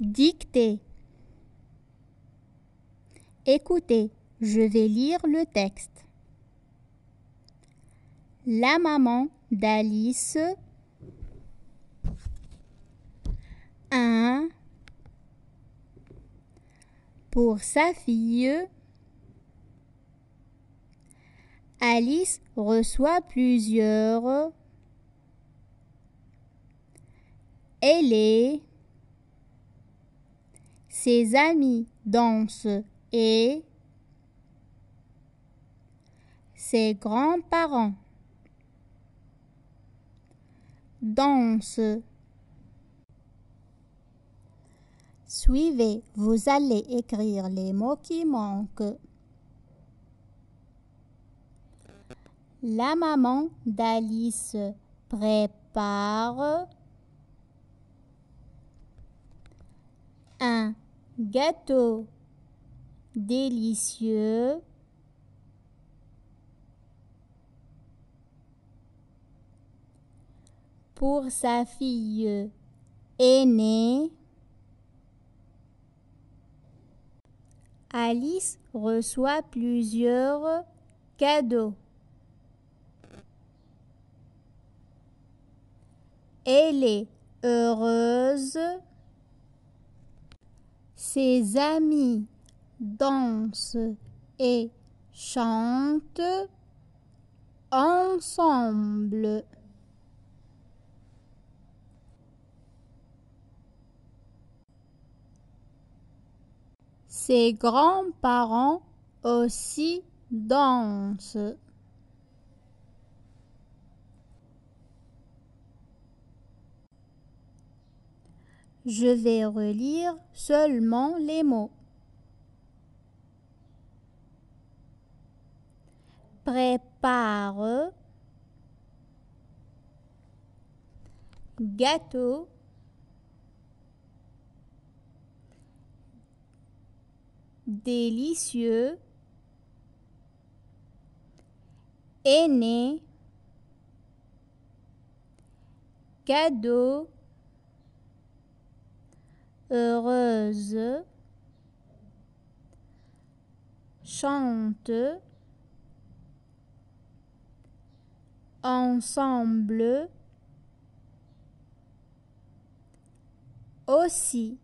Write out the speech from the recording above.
Dictée. Écoutez, je vais lire le texte. La maman d'Alice un pour sa fille. Alice reçoit plusieurs. Elle est ses amis dansent et ses grands-parents dansent. Suivez, vous allez écrire les mots qui manquent. La maman d'Alice prépare un gâteau délicieux pour sa fille aînée. Alice reçoit plusieurs cadeaux. Elle est heureuse ses amis dansent et chantent ensemble. Ses grands-parents aussi dansent. Je vais relire seulement les mots. Prépare gâteau délicieux aîné cadeau heureuse, chante, ensemble, aussi.